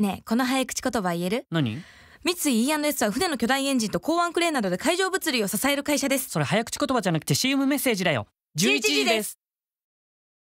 ねえこの早口言葉言える何三井 E&S は船の巨大エンジンと港湾クレーンなどで海上物流を支える会社ですそれ早口言葉じゃなくて CM メッセージだよ11時です